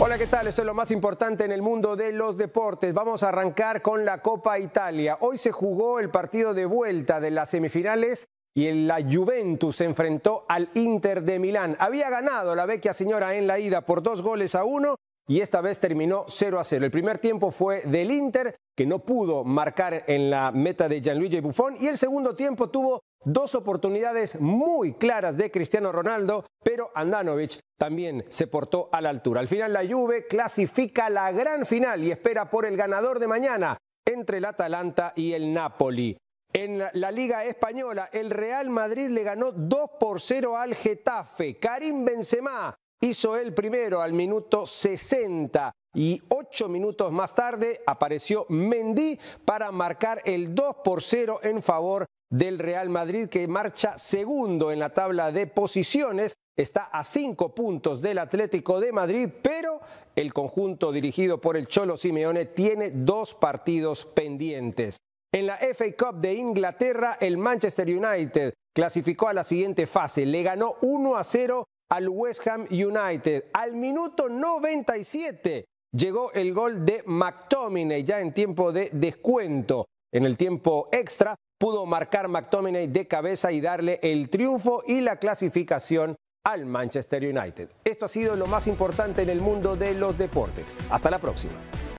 Hola, ¿qué tal? Esto es lo más importante en el mundo de los deportes. Vamos a arrancar con la Copa Italia. Hoy se jugó el partido de vuelta de las semifinales y la Juventus se enfrentó al Inter de Milán. Había ganado la vecchia señora en la ida por dos goles a uno y esta vez terminó 0 a 0. El primer tiempo fue del Inter, que no pudo marcar en la meta de Gianluigi Buffon, y el segundo tiempo tuvo Dos oportunidades muy claras de Cristiano Ronaldo, pero Andanovic también se portó a la altura. Al final la Juve clasifica la gran final y espera por el ganador de mañana entre el Atalanta y el Napoli. En la Liga Española, el Real Madrid le ganó 2 por 0 al Getafe. Karim Benzema hizo el primero al minuto 60 y ocho minutos más tarde apareció Mendy para marcar el 2 por 0 en favor del Real Madrid que marcha segundo en la tabla de posiciones. Está a cinco puntos del Atlético de Madrid, pero el conjunto dirigido por el Cholo Simeone tiene dos partidos pendientes. En la FA Cup de Inglaterra, el Manchester United clasificó a la siguiente fase. Le ganó 1 a 0 al West Ham United. Al minuto 97 llegó el gol de McTominay ya en tiempo de descuento. En el tiempo extra, pudo marcar McTominay de cabeza y darle el triunfo y la clasificación al Manchester United. Esto ha sido lo más importante en el mundo de los deportes. Hasta la próxima.